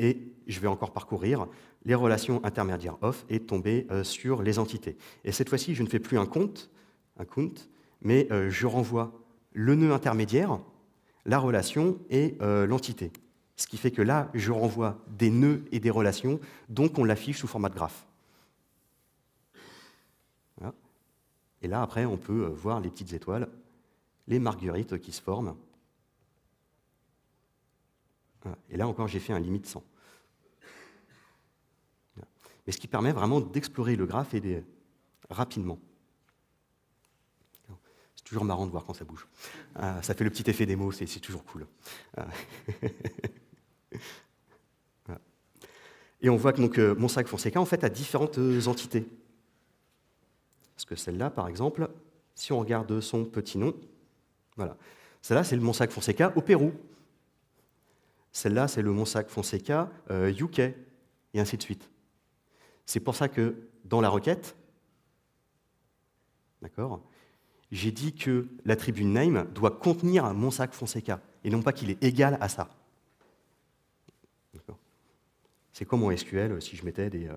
Et je vais encore parcourir les relations intermédiaires off et tomber euh, sur les entités. Et cette fois-ci, je ne fais plus un compte, un count, mais euh, je renvoie le nœud intermédiaire, la relation et euh, l'entité. Ce qui fait que là, je renvoie des nœuds et des relations, donc on l'affiche sous format de graphe. Et là, après, on peut euh, voir les petites étoiles, les marguerites qui se forment. Et là encore, j'ai fait un limite 100. Mais ce qui permet vraiment d'explorer le graphe et rapidement. C'est toujours marrant de voir quand ça bouge. Euh, ça fait le petit effet mots, c'est toujours cool. Euh, Et on voit que donc, euh, Monsac Fonseca, en fait, a différentes euh, entités. Parce que celle-là, par exemple, si on regarde son petit nom, voilà. Celle-là, c'est le Monsac Fonseca au Pérou. Celle-là, c'est le Monsac Fonseca UK, euh, et ainsi de suite. C'est pour ça que dans la requête, d'accord, j'ai dit que l'attribut name doit contenir un Monsac Fonseca, et non pas qu'il est égal à ça. C'est comme en SQL si je mettais des, euh,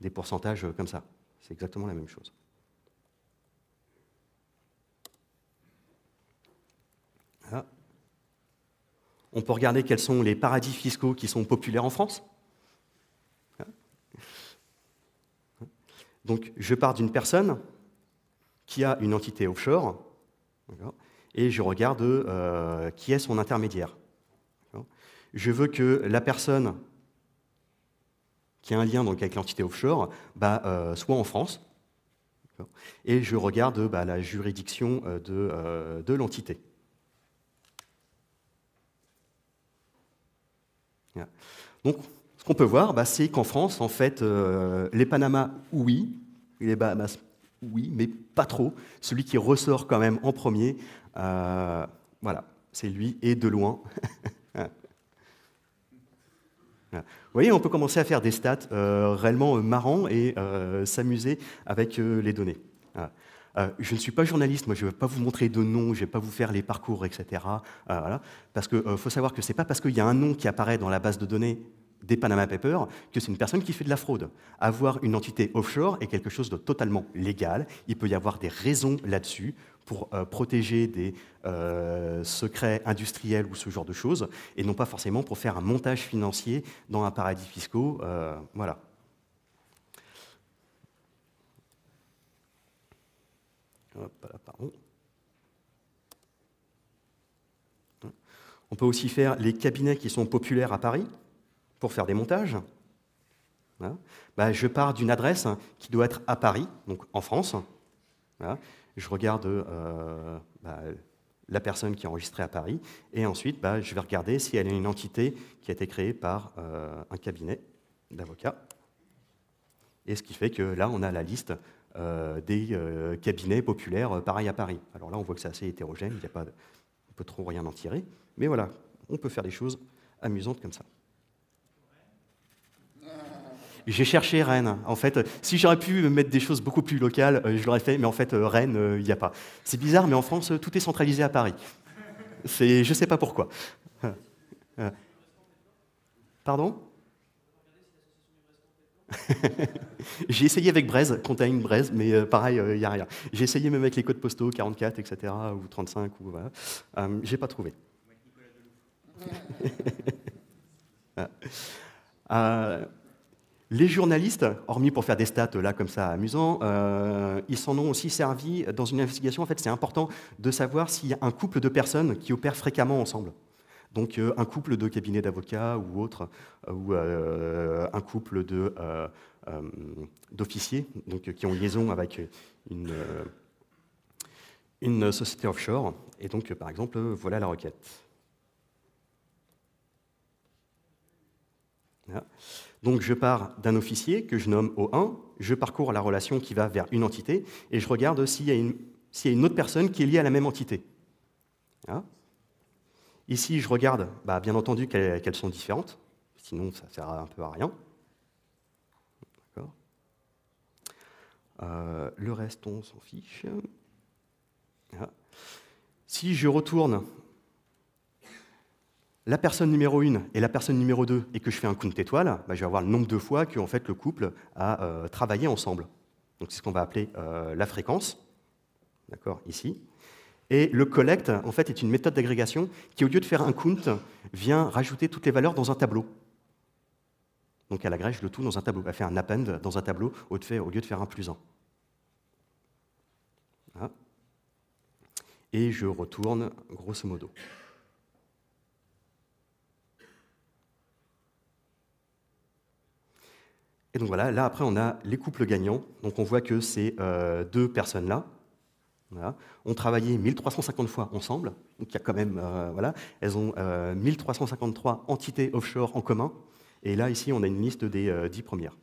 des pourcentages euh, comme ça. C'est exactement la même chose. On peut regarder quels sont les paradis fiscaux qui sont populaires en France. Donc je pars d'une personne qui a une entité offshore et je regarde euh, qui est son intermédiaire je veux que la personne qui a un lien avec l'entité offshore bah, euh, soit en France, et je regarde bah, la juridiction euh, euh, de, l'entité. Donc, ce qu'on peut voir, bah, c'est qu'en France, en fait, les Panama, oui, les Bahamas, oui, mais pas trop. Celui qui ressort quand même en premier, voilà, c'est lui, et de loin, Vous voyez, on peut commencer à faire des stats euh, réellement euh, marrants et euh, s'amuser avec les données. je ne suis pas journaliste, moi je ne vais pas vous montrer de noms, je ne vais pas vous faire les parcours, etc. Voilà. Parce qu'il faut savoir que ce n'est pas parce qu'il y a un nom qui apparaît dans la base de données des Panama Papers que c'est une personne qui fait de la fraude. Avoir une entité offshore est quelque chose de totalement légal. Il peut y avoir des raisons là-dessus pour euh, protéger des euh, secrets industriels ou ce genre de choses, et non pas forcément pour faire un montage financier dans un paradis fiscaux. Euh, voilà. On peut aussi faire les cabinets qui sont populaires à Paris pour faire des montages. Hein, bah, je pars d'une adresse qui doit être à Paris, donc en France. Hein. Je regarde euh, bah, la personne qui est enregistrée à Paris, et ensuite bah, je vais regarder si elle est une entité qui a été créée par euh, un cabinet d'avocats. Et ce qui fait que là, on a la liste euh, des cabinets populaires pareil à Paris. Alors là, on voit que c'est assez hétérogène, il n'y a pas, peut trop rien en tirer, mais voilà, on peut faire des choses amusantes comme ça. J'ai cherché Rennes. En fait, si j'aurais pu mettre des choses beaucoup plus locales, euh, je l'aurais fait, mais en fait, euh, Rennes, il euh, n'y a pas. C'est bizarre, mais en France, tout est centralisé à Paris. C'est, je ne sais pas pourquoi. Pardon J'ai essayé avec Braise, Contagne Braise, mais pareil, il n'y a rien. J'ai essayé même avec les codes postaux 44, etc., ou 35, ou voilà. Euh, J'ai pas trouvé. Les journalistes, hormis pour faire des stats là comme ça amusants, euh, ils s'en ont aussi servi dans une investigation. En fait, c'est important de savoir s'il y a un couple de personnes qui opèrent fréquemment ensemble. Donc euh, un couple de cabinets d'avocats ou autre, euh, ou un couple d'officiers, qui ont liaison avec une, une société offshore. Et donc, par exemple, voilà la requête. Donc je pars d'un officier que je nomme O1, je parcours la relation qui va vers une entité, et je regarde s'il y, a une autre personne qui est liée à la même entité. Hein Ici, je regarde, bah, bien entendu, qu'elles sont différentes, sinon ça ne sert un peu à rien. Euh, le reste, on s'en fiche. Hein si je retourne la personne numéro 1 et la personne numéro 2 et que je fais un count étoile, bah, je vais avoir le nombre de fois que fait, le couple a euh, travaillé ensemble. c'est ce qu'on va appeler euh, la fréquence, d'accord, ici. Et le collect, en fait, est une méthode d'agrégation qui, au lieu de faire un count, vient rajouter toutes les valeurs dans un tableau. Donc elle agrège le tout dans un tableau. Elle fait un append dans un tableau au lieu de faire un plus 1. Et je retourne grosso modo. Et donc voilà, là après on a les couples gagnants. Donc on voit que ces euh, deux personnes-là ont travaillé 1350 fois ensemble. Donc il y a quand même, euh, voilà, elles ont 1353 euh, entités offshore en commun. Et là ici on a une liste des 10 premières.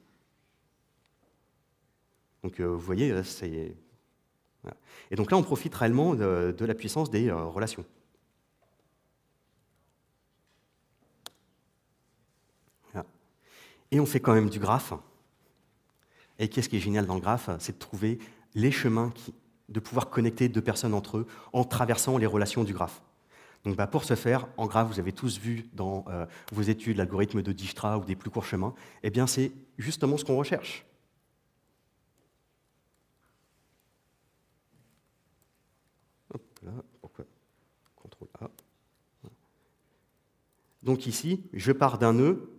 Donc vous voyez, c'est... Et donc là on profite réellement de la puissance des relations. et on fait quand même du graphe. Et qu'est-ce qui est génial dans le graphe C'est de trouver les chemins, qui, de pouvoir connecter deux personnes entre eux en traversant les relations du graphe. Donc bah, pour ce faire, en graphe, vous avez tous vu dans euh, vos études l'algorithme de Dijkstra ou des plus courts chemins, eh bien c'est justement ce qu'on recherche. Donc ici, je pars d'un nœud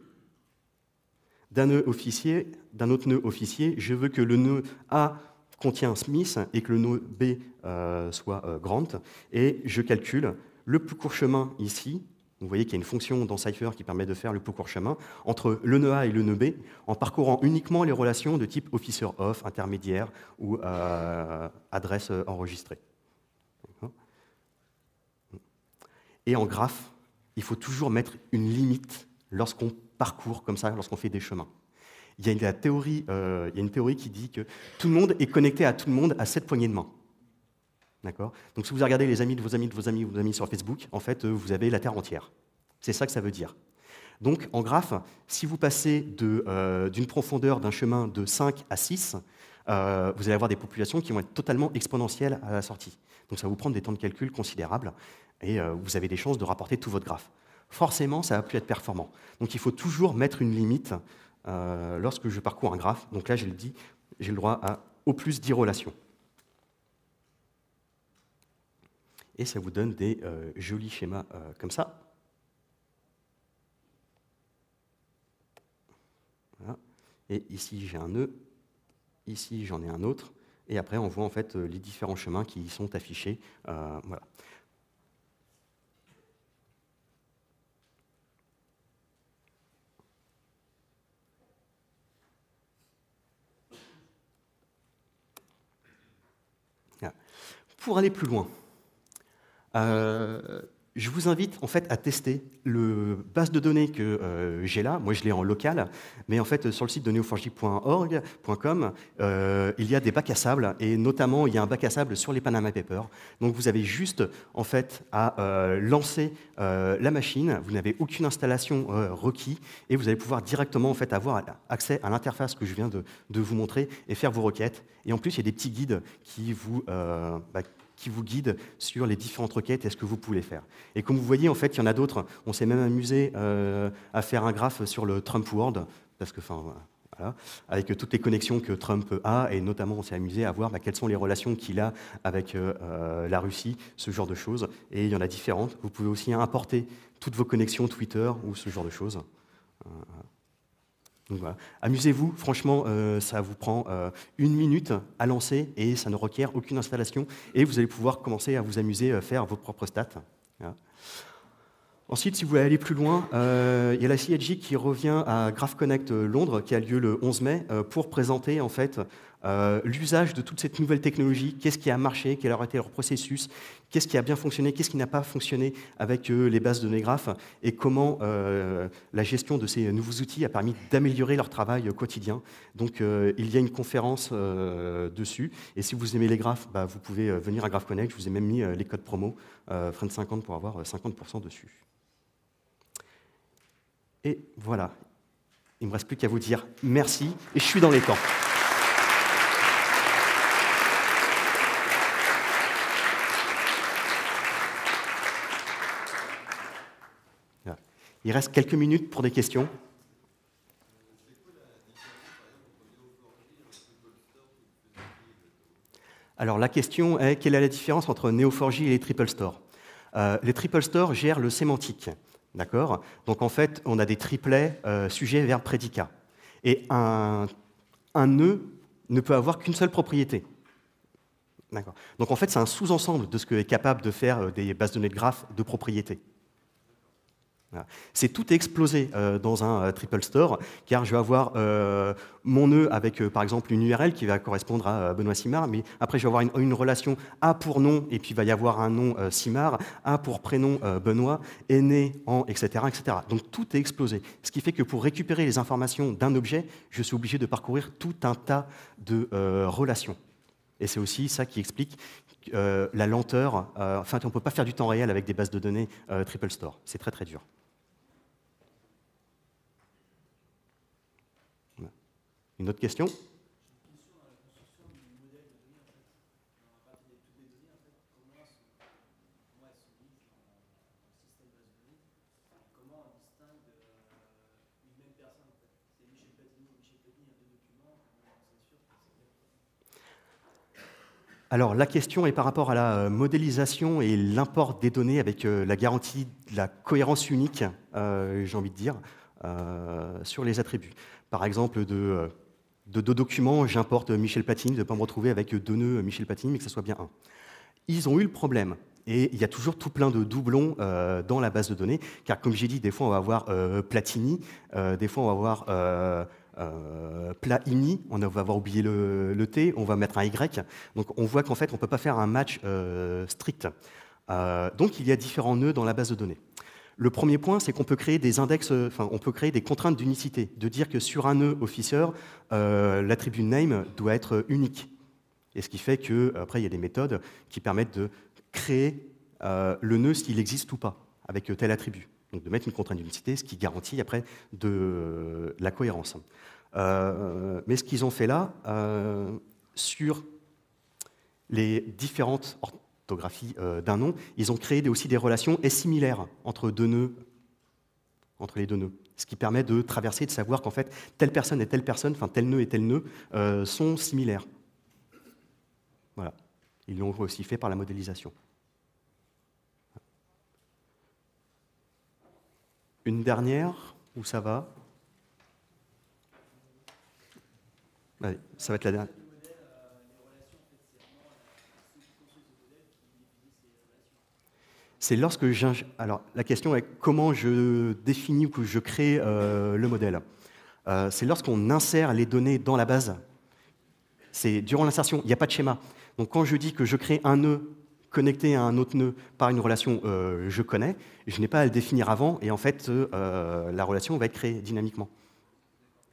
d'un officier, d'un autre nœud officier, je veux que le nœud A contient Smith et que le nœud B euh, soit euh, Grant, et je calcule le plus court chemin ici. Vous voyez qu'il y a une fonction dans Cypher qui permet de faire le plus court chemin entre le nœud A et le nœud B en parcourant uniquement les relations de type officer off, intermédiaire ou euh, adresse enregistrée. Et en graphe, il faut toujours mettre une limite lorsqu'on parcours comme ça lorsqu'on fait des chemins. Il y, a une théorie, euh, il a une théorie qui dit que tout le monde est connecté à tout le monde à cette poignée de main. D'accord Donc si vous regardez les amis de vos amis de vos amis de vos amis sur Facebook, en fait, euh, vous avez la Terre entière. C'est ça que ça veut dire. Donc en graphe, si vous passez euh, d'une profondeur d'un chemin de 5 à 6, vous allez avoir des populations qui vont être totalement exponentielles à la sortie. Donc ça va vous prendre des temps de calcul considérables et vous avez des chances de rapporter tout votre graphe forcément, ça va plus être performant. Donc il faut toujours mettre une limite euh, lorsque je parcours un graphe. Donc là, j'ai le, j'ai le droit à au plus 10 relations. Et ça vous donne des euh, jolis schémas euh, comme ça. Et ici, j'ai un nœud. E, ici, j'en ai un autre. Et après, on voit en fait les différents chemins qui y sont affichés. voilà. pour aller plus loin, euh, je vous invite en fait à tester le base de données que euh, j'ai là. Moi, je l'ai en local, mais en fait, sur le site de neoforgic.org.com, euh, il y a des bacs à sable, et notamment, il y a un bac à sable sur les Panama Papers. Donc, vous avez juste en fait à lancer la machine. Vous n'avez aucune installation requise, et vous allez pouvoir directement en fait avoir accès à l'interface que je viens de, vous montrer et faire vos requêtes. Et en plus, il y a des petits guides qui vous bah, qui vous guide sur les différentes requêtes et ce que vous pouvez faire. Et comme vous voyez, en fait, il y en a d'autres. On s'est même amusé euh, à faire un graphe sur le Trump World, parce que, enfin, voilà, avec toutes les connexions que Trump a, et notamment on s'est amusé à voir bah, quelles sont les relations qu'il a avec euh, euh, la Russie, ce genre de choses, et il y en a différentes. Vous pouvez aussi importer toutes vos connexions Twitter ou ce genre de choses. Euh, Amusez-vous, franchement, euh, ça vous prend euh, une minute à lancer et ça ne requiert aucune installation et vous allez pouvoir commencer à vous amuser à euh, faire vos propres stats. Ensuite, si vous voulez aller plus loin, il y a la CIG qui revient à GraphConnect Connect Londres qui a lieu le 11 mai pour présenter en fait euh, l'usage de toute cette nouvelle technologie, qu'est-ce qui a marché, quel a été leur processus, qu'est-ce qui a bien fonctionné, qu'est-ce qui n'a pas fonctionné avec euh, les bases de données graphes, et comment euh, la gestion de ces nouveaux outils a permis d'améliorer leur travail quotidien. Donc il y a une conférence dessus, et si vous aimez les graphes, bah, vous pouvez venir à GraphConnect, je vous ai même mis les codes promo Friend 50 pour avoir 50% dessus. Et voilà, il ne me reste plus qu'à vous dire merci et je suis dans les temps. Il reste quelques minutes pour des questions. Alors la question est quelle est la différence entre Neo4j et les triple stores euh, Les triple stores gèrent le sémantique, d'accord Donc en fait, on a des triplets euh, sujets, sujet, verbe, prédicat. Et un, nœud ne peut avoir qu'une seule propriété. D'accord. Donc en fait, c'est un sous-ensemble de ce que est capable de faire euh, des bases de données de graphes de propriétés. C'est tout explosé euh, dans un euh, triple store, car je vais avoir euh, mon nœud avec, par exemple, une URL qui va correspondre à Benoît Simard, mais après, je vais avoir une, relation A pour nom, et puis il va y avoir un nom Simard, A pour prénom Benoît, est né en, etc., etc. Donc tout est explosé. Ce qui fait que pour récupérer les informations d'un objet, je suis obligé de parcourir tout un tas de relations. Et c'est aussi ça qui explique la lenteur. enfin, on ne peut pas faire du temps réel avec des bases de données triple store. C'est très, très dur. Une autre question J'ai une question dans la construction du modèle de données en fait. On va parler de toutes les données en fait. Comment elles se divisent en système base de données Comment on distingue une même personne C'est lui chez le patini ou Michel Penny, un deux documents, comment on que c'est Alors la question est par rapport à la euh, modélisation et l'import des données avec euh, la garantie de la cohérence unique, euh, j'ai envie de dire, sur les attributs. Par exemple, de de deux documents, j'importe Michel Platini, de ne pas me retrouver avec deux nœuds Michel Platini, mais que ce soit bien un. Ils ont eu le problème. Et il y a toujours tout plein de doublons euh, dans la base de données, car comme j'ai dit, des fois on va avoir euh, Platini, euh, des fois on va avoir Platini, on va avoir oublié le, le, T, on va mettre un Y. Donc on voit qu'en fait on ne peut pas faire un match strict. donc il y a différents nœuds dans la base de données. Le premier point, c'est qu'on peut créer des index, euh, enfin, on peut créer des contraintes d'unicité, de dire que sur un nœud officer, euh, l'attribut name doit être unique. Et ce qui fait que, euh, après, il y a des méthodes qui permettent de créer le nœud s'il existe ou pas, avec tel attribut. Donc de mettre une contrainte d'unicité, ce qui garantit après de, la cohérence. mais ce qu'ils ont fait là, sur les différentes euh, d'un nom, ils ont créé aussi des relations et similaires entre deux nœuds, entre les deux nœuds, ce qui permet de traverser de savoir qu'en fait telle personne et telle personne, enfin tel nœud et tel nœud euh, sont similaires. Voilà, ils l'ont aussi fait par la modélisation. Une dernière, où ça va ça va être la dernière. c'est lorsque Alors, la question est comment je définis ou que je crée euh, le modèle. Euh, c'est lorsqu'on insère les données dans la base. C'est durant l'insertion, il n'y a pas de schéma. Donc, quand je dis que je crée un nœud connecté à un autre nœud par une relation euh, je connais, je n'ai pas à le définir avant, et en fait, la relation va être créée dynamiquement.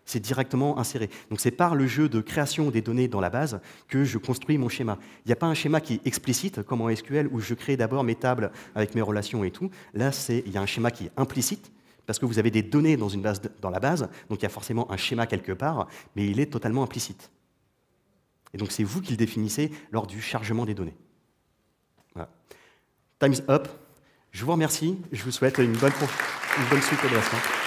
C'est directement inséré. Donc c'est par le jeu de création des données dans la base que je construis mon schéma. Il n'y a pas un schéma qui est explicite, comme en SQL, où je crée d'abord mes tables avec mes relations et tout. Là, il y a un schéma qui est implicite, parce que vous avez des données dans, une base, dans la base, donc il y a forcément un schéma quelque part, mais il est totalement implicite. Et donc c'est vous qui le définissez lors du chargement des données. Voilà. Time's up. Je vous remercie. Je vous souhaite une bonne, suite de la